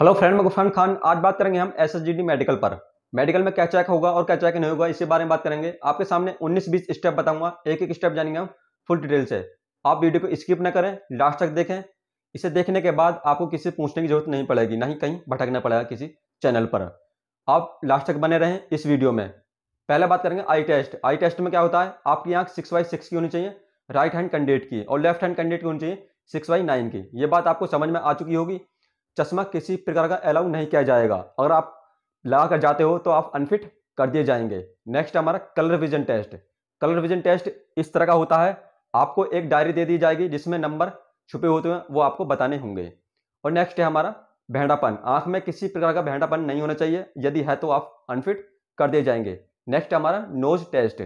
hello friend मैं गुफान खान आज बात करेंगे हम एस मेडिकल पर मेडिकल में क्या चेक होगा और क्या चेक नहीं होगा इसी बारे में बात करेंगे आपके सामने 19-20 स्टेप बताऊंगा एक एक स्टेप जानेंगे हम फुल डिटेल से आप वीडियो को स्किप ना करें लास्ट तक देखें इसे देखने के बाद आपको किसी पूछने की जरूरत नहीं पड़ेगी ना ही कहीं भटकना पड़ेगा किसी चैनल पर आप लास्ट तक बने रहें इस वीडियो में पहले बात करेंगे आई टेस्ट आई टेस्ट में क्या होता है आपकी आँख सिक्स बाई सिक्स की होनी चाहिए राइट हैंड कैंडिडेट की और लेफ्ट हैंड कैंडिडेट की होनी चाहिए सिक्स बाई नाइन की ये बात आपको समझ में आ चुकी होगी चश्मा किसी प्रकार का अलाउ नहीं किया जाएगा अगर आप लगा कर जाते हो तो आप अनफिट कर दिए जाएंगे नेक्स्ट हमारा colour vision test colour vision test इस तरह का होता है आपको एक डायरी दे दी जाएगी जिसमें नंबर छुपे होते हैं वो आपको बताने होंगे और नेक्स्ट है हमारा भेंडापन आंख में किसी प्रकार का भेंडापन नहीं होना चाहिए यदि है तो आप अनफिट कर दिए जाएंगे नेक्स्ट हमारा नोज टेस्ट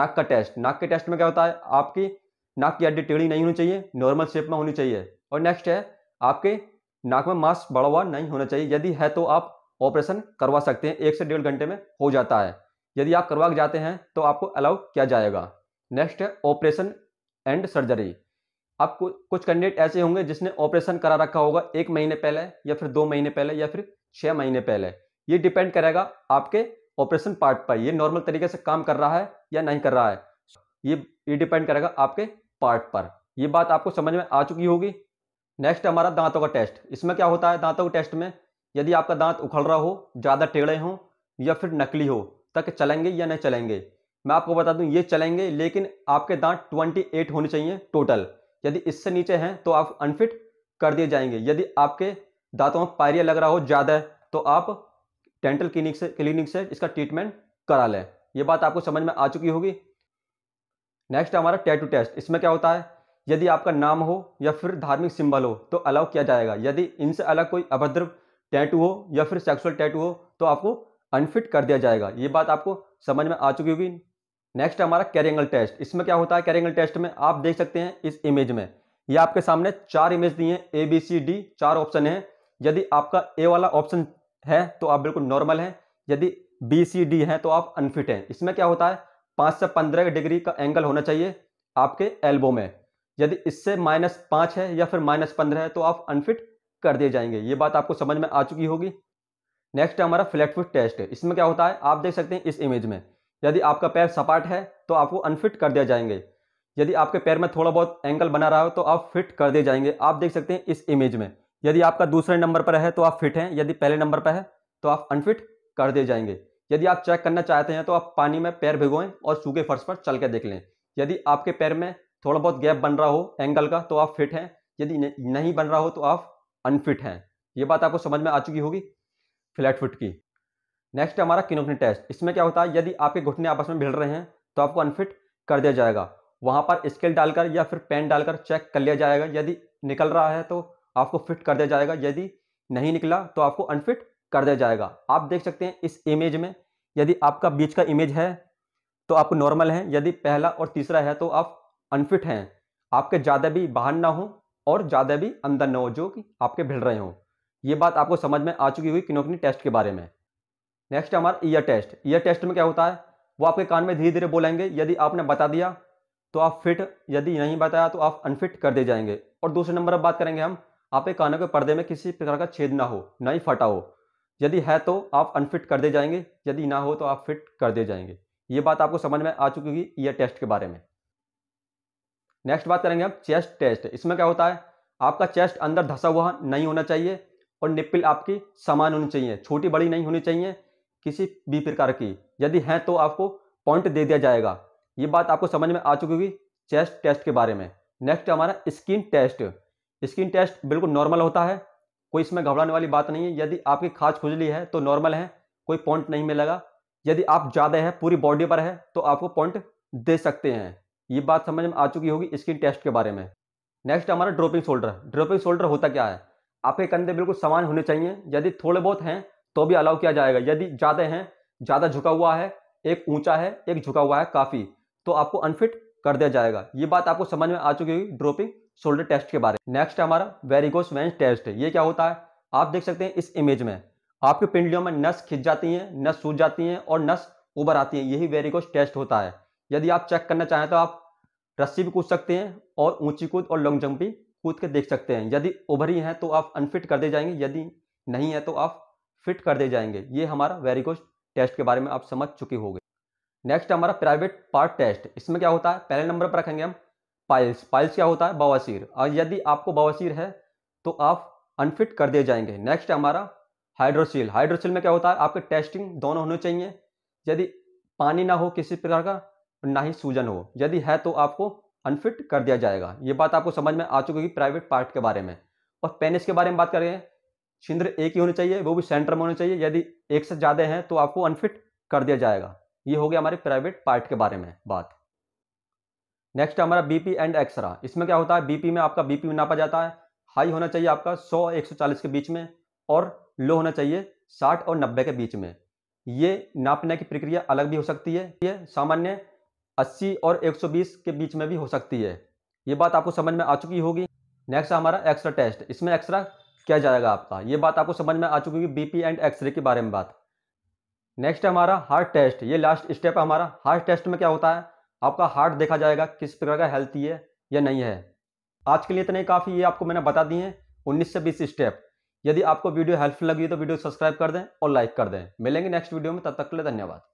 नाक का टेस्ट नाक के टेस्ट में क्या होता है आपकी नाक की हड्डी टेढ़ी नहीं होनी चाहिए नॉर्मल शेप में होनी चाहिए और नेक्स्ट है आपके नाक में मास्क बढ़ा हुआ नहीं होना चाहिए यदि है तो आप ऑपरेशन करवा सकते हैं एक से डेढ़ घंटे में हो जाता है यदि आप करवा के जाते हैं तो आपको अलाउ किया जाएगा नेक्स्ट है ऑपरेशन एंड सर्जरी आप कुछ कैंडिडेट ऐसे होंगे जिसने ऑपरेशन करा रखा होगा एक महीने पहले या फिर दो महीने पहले या फिर छः महीने पहले ये डिपेंड करेगा आपके ऑपरेशन पार्ट पर ये नॉर्मल तरीके से काम कर रहा है या नहीं कर रहा है ये ये डिपेंड करेगा आपके पार्ट पर ये बात आपको समझ में आ चुकी होगी नेक्स्ट हमारा दांतों का टेस्ट इसमें क्या होता है दांतों के टेस्ट में यदि आपका दांत उखड़ रहा हो ज़्यादा टेढ़े हों या फिर नकली हो तक चलेंगे या नहीं चलेंगे मैं आपको बता दूं ये चलेंगे लेकिन आपके दांत 28 होने चाहिए टोटल यदि इससे नीचे हैं तो आप अनफिट कर दिए जाएंगे यदि आपके दांतों में पायरिया लग रहा हो ज़्यादा तो आप डेंटल क्लिनिक से क्लिनिक से इसका ट्रीटमेंट करा लें ये बात आपको समझ में आ चुकी होगी नेक्स्ट हमारा टैटू टेस्ट इसमें क्या होता है यदि आपका नाम हो या फिर धार्मिक सिंबल हो तो अलाउ किया जाएगा यदि इनसे अलग कोई अभद्र टैटू हो या फिर सेक्सुअल टैटू हो तो आपको अनफिट कर दिया जाएगा ये बात आपको समझ में आ चुकी होगी नेक्स्ट हमारा कैरेंगल टेस्ट इसमें क्या होता है कैरेंगल टेस्ट में आप देख सकते हैं इस इमेज में ये आपके सामने चार इमेज दी हैं ए बी सी डी चार ऑप्शन हैं यदि आपका ए वाला ऑप्शन है तो आप बिल्कुल नॉर्मल हैं यदि बी सी डी है तो आप अनफिट हैं इसमें क्या होता है पाँच से पंद्रह डिग्री का एंगल होना चाहिए आपके एल्बो में यदि इससे माइनस पाँच है या फिर माइनस पंद्रह है तो आप अनफिट कर दिए जाएंगे ये बात आपको समझ में आ चुकी होगी नेक्स्ट है हमारा फ्लैट फुट टेस्ट इसमें क्या होता है आप देख सकते हैं इस इमेज में यदि आपका पैर सपाट है तो आपको अनफिट कर दिया जाएंगे यदि आपके पैर में थोड़ा बहुत एंगल बना रहा हो तो आप फिट कर दिए जाएंगे आप देख सकते हैं इस इमेज में यदि आपका दूसरे नंबर पर है तो आप फिट हैं यदि पहले नंबर पर है तो आप अनफिट कर दिए जाएंगे यदि आप चेक करना चाहते हैं तो आप पानी में पैर भिगोएं और सूखे फर्श पर चल के देख लें यदि आपके पैर में थोड़ा बहुत गैप बन रहा हो एंगल का तो आप फिट हैं यदि नहीं बन रहा हो तो आप अनफिट हैं ये बात आपको समझ में आ चुकी होगी फ्लैट फुट की नेक्स्ट हमारा किनोपनी टेस्ट इसमें क्या होता है यदि आपके घुटने आपस में भिड़ रहे हैं तो आपको अनफिट कर दिया जाएगा वहाँ पर स्केल डालकर या फिर पेन डालकर चेक कर लिया जाएगा यदि निकल रहा है तो आपको फिट कर दिया जाएगा यदि नहीं निकला तो आपको अनफिट कर दिया जाएगा आप देख सकते हैं इस इमेज में यदि आपका बीच का इमेज है तो आपको नॉर्मल है यदि पहला और तीसरा है तो आप अनफिट हैं आपके ज़्यादा भी बाहर ना हो और ज़्यादा भी अंदर ना हो जो कि आपके भिड़ रहे हों ये बात आपको समझ में आ चुकी हुई किनोकनी टेस्ट के बारे में नेक्स्ट हमारा ईयर टेस्ट ईयर टेस्ट में क्या होता है वो आपके कान में धीरे धीरे बोलेंगे यदि आपने बता दिया तो आप फिट यदि नहीं बताया तो आप अनफिट कर दे जाएंगे और दूसरे नंबर पर बात करेंगे हम आपके कानों के पर्दे में किसी प्रकार का छेद ना हो ना ही फटा हो यदि है तो आप अनफिट कर दे जाएंगे यदि ना हो तो आप फिट कर दे जाएंगे ये बात आपको समझ में आ चुकी होगी ईयर टेस्ट के बारे में नेक्स्ट बात करेंगे हम चेस्ट टेस्ट इसमें क्या होता है आपका चेस्ट अंदर धंसा हुआ नहीं होना चाहिए और निप्पल आपकी समान होनी चाहिए छोटी बड़ी नहीं होनी चाहिए किसी भी प्रकार की यदि है तो आपको पॉइंट दे दिया जाएगा ये बात आपको समझ में आ चुकी होगी चेस्ट टेस्ट के बारे में नेक्स्ट हमारा स्किन टेस्ट स्किन टेस्ट बिल्कुल नॉर्मल होता है कोई इसमें घबराने वाली बात नहीं है यदि आपकी खाज खुजली है तो नॉर्मल है कोई पॉइंट नहीं मिलेगा यदि आप ज़्यादा है पूरी बॉडी पर है तो आपको पॉइंट दे सकते हैं ये बात समझ में आ चुकी होगी स्किन टेस्ट के बारे में नेक्स्ट हमारा ड्रॉपिंग शोल्डर ड्रॉपिंग शोल्डर होता क्या है आपके कंधे बिल्कुल समान होने चाहिए यदि थोड़े बहुत हैं तो भी अलाउ किया जाएगा यदि ज़्यादा हैं ज़्यादा झुका हुआ है एक ऊंचा है एक झुका हुआ है काफ़ी तो आपको अनफिट कर दिया जाएगा ये बात आपको समझ में आ चुकी होगी ड्रॉपिंग शोल्डर टेस्ट के बारे में नेक्स्ट हमारा वेरिकोस वेंस टेस्ट ये क्या होता है आप देख सकते हैं इस इमेज में आपके पिंडलियों में नस खिंच जाती हैं नस सूझ जाती हैं और नस उबर आती है यही वेरिकोस टेस्ट होता है यदि आप चेक करना चाहें तो आप रस्सी भी कूद सकते हैं और ऊंची कूद और लॉन्ग जंप भी कूद के देख सकते हैं यदि ओभरी हैं तो आप अनफिट कर दे जाएंगे यदि नहीं है तो आप फिट कर दे जाएंगे ये हमारा गुड टेस्ट के बारे में आप समझ चुके होंगे नेक्स्ट हमारा प्राइवेट पार्ट टेस्ट इसमें क्या होता है पहले नंबर पर रखेंगे हम पाइल्स पाइल्स क्या होता है बवासीर और यदि आपको बवासीर है तो आप अनफिट कर दिए जाएंगे नेक्स्ट हमारा हाइड्रोसील हाइड्रोसील में क्या होता है आपके टेस्टिंग दोनों होने चाहिए यदि पानी ना हो किसी प्रकार का ना ही सूजन हो यदि है तो आपको अनफिट कर दिया जाएगा ये बात आपको समझ में आ चुकी है प्राइवेट पार्ट के बारे में और पेनिस के बारे में बात करें छिंद्र एक ही होने चाहिए वो भी सेंटर में होने चाहिए यदि एक से ज़्यादा हैं तो आपको अनफिट कर दिया जाएगा ये हो गया हमारे प्राइवेट पार्ट के बारे में बात नेक्स्ट हमारा बीपी एंड एक्सरा इसमें क्या होता है बीपी में आपका बीपी नापा जाता है हाई होना चाहिए आपका 100 140 के बीच में और लो होना चाहिए 60 और 90 के बीच में ये नापने की प्रक्रिया अलग भी हो सकती है ये सामान्य अस्सी और एक सौ बीस के बीच में भी हो सकती है ये बात आपको समझ में आ चुकी होगी नेक्स्ट हमारा एक्स्ट्रा टेस्ट इसमें एक्स्ट्रा क्या जाएगा आपका ये बात आपको समझ में आ चुकी होगी बीपी एंड एक्सरे के बारे में बात नेक्स्ट हमारा हार्ट टेस्ट ये लास्ट स्टेप है हमारा हार्ट टेस्ट में क्या होता है आपका हार्ट देखा जाएगा किस प्रकार का हेल्थी है या नहीं है आज के लिए इतने काफ़ी ये आपको मैंने बता दिए हैं उन्नीस से बीस स्टेप यदि आपको वीडियो हेल्पफुल लगी तो वीडियो सब्सक्राइब कर दें और लाइक कर दें मिलेंगे नेक्स्ट वीडियो में तब तक के लिए धन्यवाद